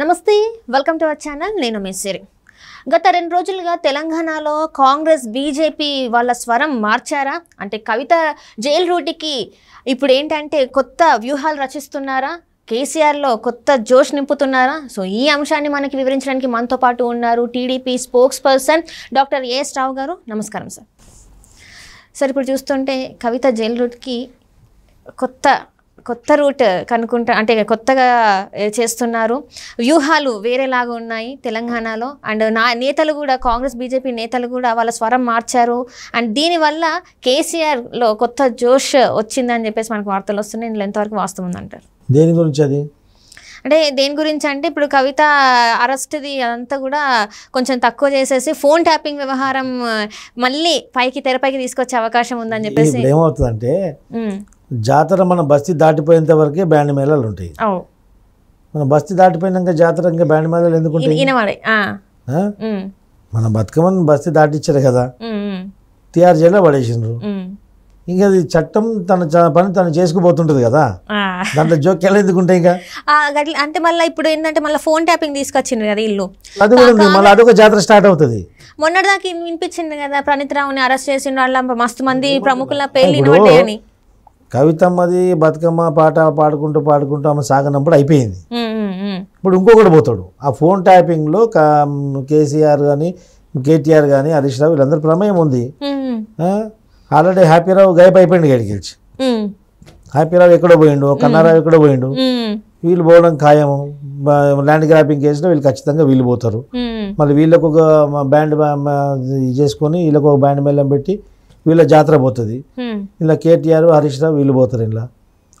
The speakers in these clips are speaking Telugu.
నమస్తే వెల్కమ్ టు అవర్ ఛానల్ నేను మేసేరి గత రెండు రోజులుగా తెలంగాణలో కాంగ్రెస్ బీజేపీ వాళ్ళ స్వరం మార్చారా అంటే కవిత జైలు రూటికి ఇప్పుడు ఏంటంటే కొత్త వ్యూహాలు రచిస్తున్నారా కేసీఆర్లో కొత్త జోష్ నింపుతున్నారా సో ఈ అంశాన్ని మనకి వివరించడానికి మనతో పాటు ఉన్నారు TDP spokesperson doctor A S Rao garu నమస్కారం సార్ సార్ ఇప్పుడు చూస్తుంటే కవిత జైలు రూట్కి కొత్త కొత్త రూట్ కనుక్కుంటా అంటే కొత్తగా చేస్తున్నారు వ్యూహాలు వేరేలాగా ఉన్నాయి తెలంగాణలో అండ్ నా నేతలు కూడా కాంగ్రెస్ బీజేపీ నేతలు కూడా వాళ్ళ స్వరం మార్చారు అండ్ దీనివల్ల కేసీఆర్లో కొత్త జోష్ వచ్చిందని చెప్పేసి మనకు వార్తలు వస్తున్నాయి ఇందులో ఎంతవరకు వాస్తవం ఉందంటారు దేని గురించి అది అంటే దేని గురించి అంటే ఇప్పుడు కవిత అరెస్ట్ది అదంతా కూడా కొంచెం తక్కువ చేసేసి ఫోన్ ట్యాపింగ్ వ్యవహారం మళ్ళీ పైకి తెరపైకి తీసుకొచ్చే అవకాశం ఉందని చెప్పేసి ఏమవుతుందంటే జాతర మన బస్తీ దాటిపోయేంత వరకే బ్యాండ్ మేళాలు ఉంటాయి మన బస్తీ దాటిపోయినాక జాతర ఇంకా బ్యాండ్ మేళాలు ఎందుకు మన బతుకమ్మని బస్తీ దాటిచ్చారు కదా టీఆర్ జైల్లో పడేసిండ్రు ఇంకా అది చట్టం తన పని తను చేసుకుపోతుంటది కదా దాంట్లో జోక్యాలు ఉంటాయి ఇంకా అంటే మళ్ళీ ఇప్పుడు ఏంటంటే మళ్ళీ ఫోన్ ట్యాపింగ్ తీసుకొచ్చింది కదా ఇల్లు అది మళ్ళీ అదొక జాతర స్టార్ట్ అవుతుంది మొన్నటిదాకా వినిపించింది కదా ప్రణీత్ రావుని అరెస్ట్ చేసిండు వాళ్ళ మస్తు మంది ప్రముఖుల పేర్లు అని కవితమ్మది బతుకమ్మ పాట పాడుకుంటూ పాడుకుంటూ ఆమె సాగనప్పుడు అయిపోయింది ఇప్పుడు ఇంకొకటి పోతాడు ఆ ఫోన్ ట్యాపింగ్లో కేసీఆర్ కానీ కేటీఆర్ కానీ హరీష్ రావు వీళ్ళందరూ ప్రమేయం ఉంది ఆల్రెడీ హ్యాపీరావు గైప్ అయిపోయింది గడికి గెలిచి హ్యాపీరావు ఎక్కడో పోయిండు కన్నారావు ఎక్కడో పోయిండు వీళ్ళు పోవడం ఖాయం ల్యాండ్ గ్రాపింగ్ కేసులో వీళ్ళు ఖచ్చితంగా వీళ్ళు పోతారు మళ్ళీ వీళ్ళకు ఒక బ్యాండ్ చేసుకొని వీళ్ళకు ఒక బ్యాండ్ మెల్లం పెట్టి వీళ్ళ జాతర పోతుంది ఇలా కేటీఆర్ హరీష్ రావు వీళ్ళు పోతారు ఇలా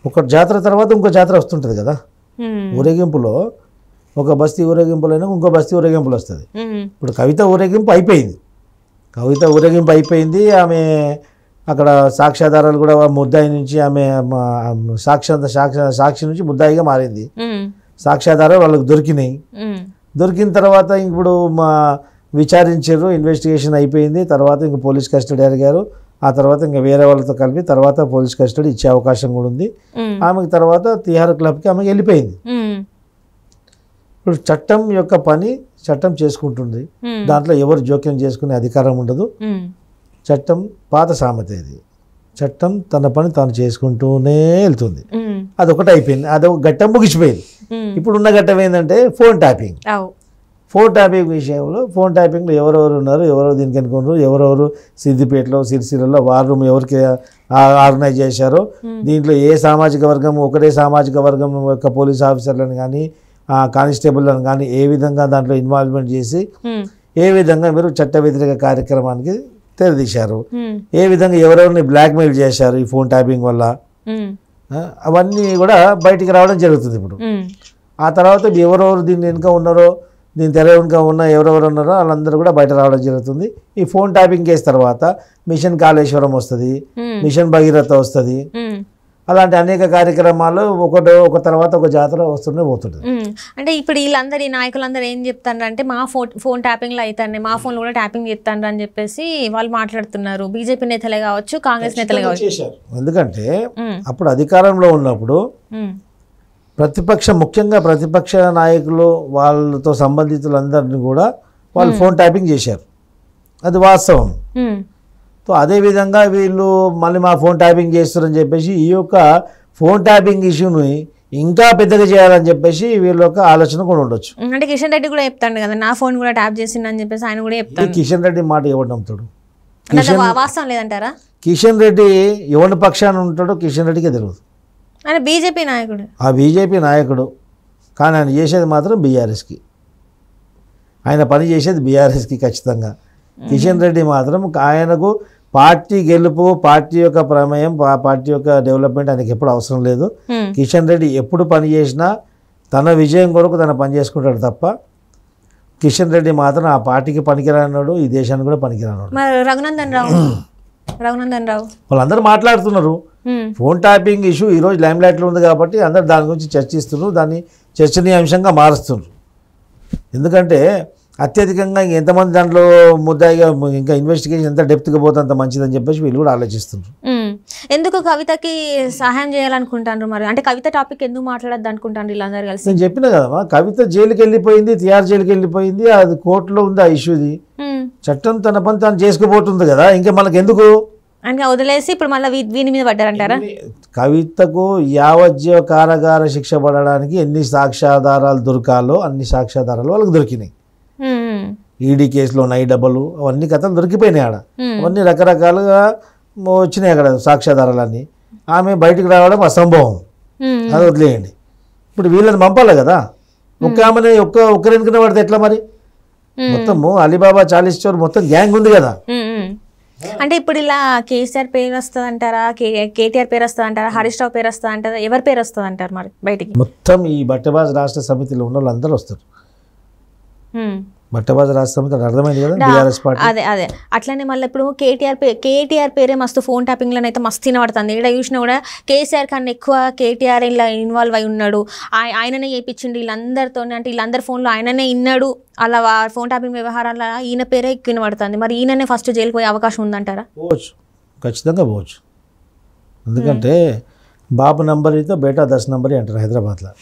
ఒక జాతర తర్వాత ఇంకో జాతర వస్తుంటుంది కదా ఊరేగింపులో ఒక బస్తీ అయినా ఇంకో బస్తీ ఊరేగింపులు వస్తుంది ఇప్పుడు కవిత ఊరేగింపు అయిపోయింది కవిత ఊరేగింపు అయిపోయింది ఆమె అక్కడ సాక్ష్యాధారాలు కూడా ముద్దాయి నుంచి ఆమె సాక్ష్యంత సాక్ష సాక్షి నుంచి ముద్దాయిగా మారింది సాక్ష్యాధారాలు వాళ్ళకి దొరికినాయి దొరికిన తర్వాత ఇప్పుడు మా విచారించారు ఇన్వెస్టిగేషన్ అయిపోయింది తర్వాత ఇంకా పోలీస్ కస్టడీ అడిగారు ఆ తర్వాత ఇంకా వేరే వాళ్ళతో కలిపి తర్వాత పోలీస్ కస్టడీ ఇచ్చే అవకాశం కూడా ఉంది ఆమెకు తర్వాత తిహార్ క్లబ్కి ఆమెకి వెళ్ళిపోయింది ఇప్పుడు చట్టం యొక్క పని చట్టం చేసుకుంటుంది దాంట్లో ఎవరు జోక్యం చేసుకునే అధికారం ఉండదు చట్టం పాత సామెత ఇది చట్టం తన పని తాను చేసుకుంటూనే వెళ్తుంది అదొకటి అయిపోయింది అదొక ఘట్టం ముగిసిపోయింది ఇప్పుడు ఉన్న ఘట్టం ఏంటంటే ఫోన్ ట్యాపింగ్ ఫోన్ ట్యాపింగ్ విషయంలో ఫోన్ ట్యాపింగ్లో ఎవరెవరు ఉన్నారు ఎవరెవరు దీనికి అనుకున్నారు ఎవరెవరు సిద్దిపేటలో సిరిసిల్లలో వార్ రూమ్ ఎవరికి ఆర్గనైజ్ చేశారో hmm. దీంట్లో ఏ సామాజిక వర్గం ఒకటే సామాజిక వర్గం యొక్క పోలీస్ ఆఫీసర్లను కానీ కానిస్టేబుల్లను కానీ ఏ విధంగా దాంట్లో ఇన్వాల్వ్మెంట్ చేసి hmm. ఏ విధంగా మీరు చట్ట వ్యతిరేక కార్యక్రమానికి తెరదీశారు hmm. ఏ విధంగా ఎవరెవరిని బ్లాక్మెయిల్ చేశారు ఈ ఫోన్ ట్యాపింగ్ వల్ల అవన్నీ కూడా బయటికి రావడం జరుగుతుంది ఇప్పుడు ఆ తర్వాత ఎవరెవరు దీన్ని వెనుక ఉన్నారో దీని తెలవనిగా ఉన్న ఎవరెవరు ఉన్నారో వాళ్ళందరూ కూడా బయట రావడం జరుగుతుంది ఈ ఫోన్ ట్యాపింగ్ కేసు తర్వాత మిషన్ కాళేశ్వరం వస్తుంది మిషన్ భగీరథ వస్తుంది అలాంటి అనేక కార్యక్రమాలు ఒకటి ఒక తర్వాత ఒక జాతర వస్తుండే పోతుంటుంది అంటే ఇప్పుడు వీళ్ళందరి నాయకులందరూ ఏం చెప్తారు అంటే మా ఫోన్ ఫోన్ ట్యాపింగ్లు అవుతాయి మా ఫోన్లో కూడా ట్యాపింగ్ చెప్తాను అని చెప్పేసి వాళ్ళు మాట్లాడుతున్నారు బీజేపీ నేతలే కావచ్చు కాంగ్రెస్ నేతలే కావచ్చు ఎందుకంటే అప్పుడు అధికారంలో ఉన్నప్పుడు ప్రతిపక్ష ముఖ్యంగా ప్రతిపక్ష నాయకులు వాళ్ళతో సంబంధితులందరినీ కూడా వాళ్ళు ఫోన్ ట్యాపింగ్ చేశారు అది వాస్తవం సో అదేవిధంగా వీళ్ళు మళ్ళీ మా ఫోన్ ట్యాపింగ్ చేస్తారని చెప్పేసి ఈ యొక్క ఫోన్ ట్యాపింగ్ ఇష్యూని ఇంకా పెద్దగా చేయాలని చెప్పేసి వీళ్ళ యొక్క ఆలోచన కూడా ఉండొచ్చు అంటే కిషన్ రెడ్డి కూడా చెప్తాడు కదా నా ఫోన్ కూడా ట్యాప్ చేసిందని చెప్పేసి ఆయన కూడా చెప్తాడు కిషన్ రెడ్డి మాట ఇవ్వడం నమ్ముతాడు వాస్తవం లేదంటారా కిషన్ రెడ్డి ఎవరి పక్షాన ఉంటాడో కిషన్ రెడ్డికి తెలియదు ఆయన బీజేపీ నాయకుడు ఆ బీజేపీ నాయకుడు కానీ ఆయన చేసేది మాత్రం బీఆర్ఎస్కి ఆయన పని చేసేది బీఆర్ఎస్కి ఖచ్చితంగా కిషన్ రెడ్డి మాత్రం ఆయనకు పార్టీ గెలుపు పార్టీ యొక్క ప్రమేయం పార్టీ యొక్క డెవలప్మెంట్ ఆయనకి ఎప్పుడు అవసరం లేదు కిషన్ రెడ్డి ఎప్పుడు పని చేసినా తన విజయం కొరకు తన పని చేసుకుంటాడు తప్ప కిషన్ రెడ్డి మాత్రం ఆ పార్టీకి పనికిరాన్నాడు ఈ దేశానికి కూడా పనికిరాన్నాడు రఘునందన్ రావు రఘునందన్ రావు వాళ్ళందరూ మాట్లాడుతున్నారు ఫోన్ ట్యాపింగ్ ఇష్యూ ఈ రోజు లైమ్ లో ఉంది కాబట్టి అందరు దాని గురించి చర్చిస్తున్నారు దాన్ని చర్చనీయాంశంగా మారుస్తున్నారు ఎందుకంటే అత్యధికంగా ఎంతమంది దాంట్లో ముద్దాయిగా ఇంకా ఇన్వెస్టిగేషన్ ఎంత డెప్త్గా పోతే అంత మంచిదని చెప్పేసి వీళ్ళు కూడా ఆలోచిస్తున్నారు ఎందుకు కవితకి సహాయం చేయాలనుకుంటాను మరి అంటే కవిత టాపిక్ ఎందుకు మాట్లాడద్దు అనుకుంటాను వీళ్ళందరూ కలిసి నేను చెప్పిన కదమ్మా కవిత జైలుకి వెళ్ళిపోయింది తిహార్ జైలుకి వెళ్ళిపోయింది అది కోర్టులో ఉంది ఆ ఇష్యూది చట్టం తన పని తను చేసుకుపోతుంది కదా ఇంకా మనకు ఎందుకు వదిలేసి ఇప్పుడు మళ్ళీ మీద పడ్డారంటారా కవితకు యావజ్జీవ కారాగార శిక్ష పడడానికి ఎన్ని సాక్ష్యాధారాలు దొరకాలో అన్ని సాక్ష్యాధారాలు వాళ్ళకి దొరికినాయి ఈడీ కేసులో నై డబ్బలు అవన్నీ కథలు దొరికిపోయినాయి ఆడ అవన్నీ రకరకాలుగా వచ్చినాయి అక్కడ సాక్ష్యాధారాలన్నీ ఆమె బయటకు రావడం అసంభవం అది వదిలేయండి ఇప్పుడు వీళ్ళని పంపాలి కదా ఒక్క ఆమెనే ఒక్క ఒక్కరెనుకునే పడితే ఎట్లా మరి మొత్తము అలీబాబా చాలీస్ చోర్ మొత్తం గ్యాంగ్ ఉంది కదా అంటే ఇప్పుడు ఇలా కేసీఆర్ పేరు వస్తుంది అంటారా కేటీఆర్ పేరు వస్తుంది అంటారా హరీష్ రావు పేరు వస్తుంది అంటారా ఎవరి పేరు వస్తుంది అంటారు మరి బయటికి మొత్తం ఈ బట్టబాజ్ రాష్ట్ర సమితిలో ఉన్న వాళ్ళు అందరూ వస్తారు మట్టబాజ అర్థమైంది కదా పార్టీ అదే అదే అట్లనే మళ్ళీ ఇప్పుడు కేటీఆర్ కేటీఆర్ పేరే మస్తు ఫోన్ ట్యాపింగ్లో అయితే మస్తు తినబడుతుంది ఇక్కడ చూసినా కూడా కేసీఆర్ కన్నా ఎక్కువ కేటీఆర్ ఇలా ఇన్వాల్వ్ అయి ఉన్నాడు ఆయననే చేయించిండు వీళ్ళందరితో అంటే వీళ్ళందరి ఫోన్లో ఆయననే ఇన్నాడు అలా ఫోన్ ట్యాపింగ్ వ్యవహారాల ఈయన పేరే ఎక్కువ వినబడుతుంది మరి ఈయననే ఫస్ట్ జైలు పోయే అవకాశం ఉందంటారా పోవచ్చు ఖచ్చితంగా పోవచ్చు ఎందుకంటే బాబు నంబర్ అయితే బేటా దశ నంబర్ అంటారు హైదరాబాద్లో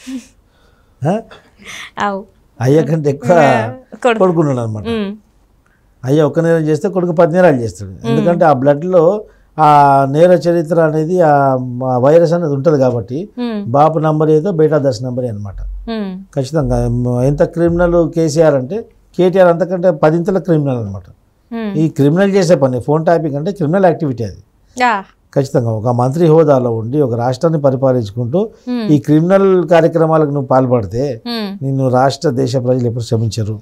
అయ్య కంటే ఎక్కువ కొడుకున్నాడు అనమాట అయ్య ఒక్క నేరం చేస్తే కొడుకు పది నేరాలు చేస్తాడు ఎందుకంటే ఆ బ్లడ్లో ఆ నేర చరిత్ర అనేది ఆ వైరస్ అనేది ఉంటుంది కాబట్టి బాపు నంబర్ ఏదో బేటా దశ నంబర్ అనమాట ఖచ్చితంగా ఎంత క్రిమినల్ కేసీఆర్ అంటే కేటీఆర్ అంతకంటే పదింతల క్రిమినల్ అనమాట ఈ క్రిమినల్ చేసే పని ఫోన్ టాపింగ్ అంటే క్రిమినల్ యాక్టివిటీ అది ఖచ్చితంగా ఒక మంత్రి హోదాలో ఉండి ఒక రాష్ట్రాన్ని పరిపాలించుకుంటూ ఈ క్రిమినల్ కార్యక్రమాలకు నువ్వు పాల్పడితే నిన్ను రాష్ట్ర దేశ ప్రజలు ఎప్పుడు శ్రమించరు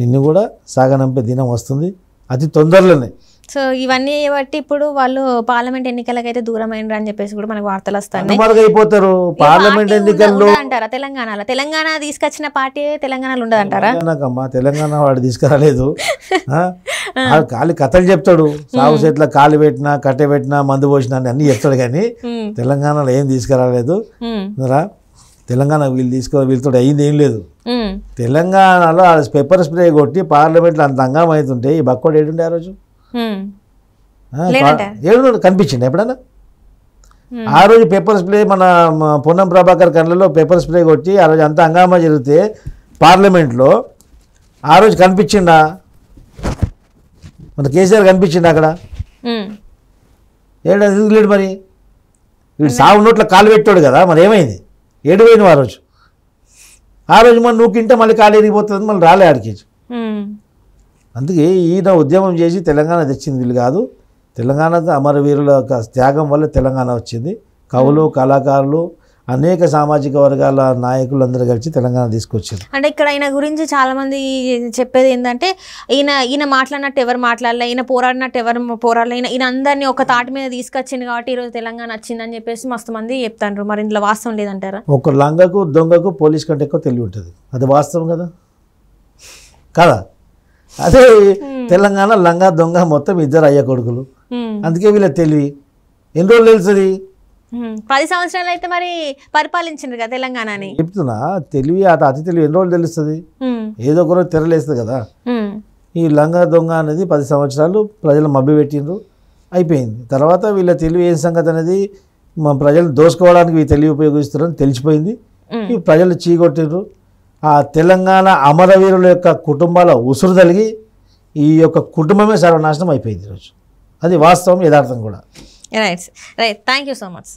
నిన్ను కూడా సాగనంపే దినం వస్తుంది అతి తొందరలోనే సో ఇవన్నీ బట్టి ఇప్పుడు వాళ్ళు పార్లమెంట్ ఎన్నికలకైతే దూరమైనరు అని చెప్పేసి కూడా మనకు వార్తలు వస్తాయి అయిపోతారు పార్లమెంట్ ఎన్నికల్లో అంటారా తెలంగాణలో తెలంగాణ తీసుకొచ్చిన పార్టీ తెలంగాణలో ఉండదంటారా తెలంగాణకమ్మా తెలంగాణ వాడు తీసుకురాలేదు కాలు కథలు చెప్తాడు సాగు చేతిలో కాలు పెట్టినా కట్టె పెట్టినా మందు పోసినా అన్ని చెప్తాడు కానీ తెలంగాణలో ఏం తీసుకురాలేదు తెలంగాణ వీళ్ళు తీసుకురా వీళ్ళతో అయింది ఏం లేదు తెలంగాణలో ఆ పెప్పర్ స్ప్రే కొట్టి పార్లమెంట్లో అంత అంగం అవుతుంటే ఈ బక్కోడు ఏడుండే ఆ రోజు ఏడు కనిపించింది ఎప్పుడన్నా ఆ రోజు పేపర్ స్ప్రే మన పొన్నం ప్రభాకర్ కళ్ళలో పేపర్ స్ప్రే కొట్టి ఆ రోజు అంత హంగామా జరిగితే పార్లమెంట్లో ఆ రోజు కనిపించిందా మన కేసీఆర్ కనిపించింది అక్కడ ఏడు లేడు మరి వీడు సాగు నోట్లో కాలు పెట్టాడు కదా మరి ఏమైంది ఏడు పోయినవు ఆ రోజు ఆ రోజు మనం నూకింటే మళ్ళీ ఖాళీ ఎరిగిపోతుంది మళ్ళీ రాలే ఆడికేజ్ అందుకే ఈయన ఉద్యమం చేసి తెలంగాణ తెచ్చింది వీళ్ళు కాదు తెలంగాణ అమరవీరుల త్యాగం వల్ల తెలంగాణ వచ్చింది కవులు కళాకారులు అనేక సామాజిక వర్గాల నాయకులందరూ కలిసి తెలంగాణ తీసుకొచ్చారు అంటే ఇక్కడ ఆయన గురించి చాలామంది చెప్పేది ఏంటంటే ఈయన ఈయన మాట్లాడినట్టు ఎవరు మాట్లాడలే ఈయన పోరాడినట్టు ఎవరు పోరాడలే ఈయన అందరినీ ఒక తాటి మీద తీసుకొచ్చింది కాబట్టి ఈరోజు తెలంగాణ వచ్చిందని చెప్పేసి మస్తు మంది చెప్తాను మరి ఇందులో వాస్తవం లేదంటారా ఒక లంగకు దొంగకు పోలీస్ కంటే ఎక్కువ తెలివి ఉంటుంది అది వాస్తవం కదా కదా అదే తెలంగాణ లంగా దొంగ మొత్తం ఇద్దరు అయ్య కొడుకులు అందుకే వీళ్ళ తెలివి ఎన్ని రోజులు తెలుస్తుంది పది సంవత్సరాలు అయితే మరి పరిపాలించింది కదా తెలంగాణని చెప్తున్నా తెలివి అటు అతి తెలివి ఎన్ని రోజులు తెలుస్తుంది ఏదో ఒక రోజు తెరలేస్తుంది కదా ఈ లంగా దొంగ అనేది పది సంవత్సరాలు ప్రజలు మబ్బి పెట్టిండ్రు అయిపోయింది తర్వాత వీళ్ళ తెలివి ఏం సంగతి అనేది మా ప్రజలు దోసుకోవడానికి ఈ తెలివి ఉపయోగిస్తున్నారని తెలిసిపోయింది ఈ ప్రజలు చీకొట్టిండ్రు ఆ తెలంగాణ అమరవీరుల యొక్క కుటుంబాల ఉసురు తలిగి ఈ యొక్క కుటుంబమే సర్వనాశనం అయిపోయింది ఈరోజు అది వాస్తవం యథార్థం కూడా right right thank you so much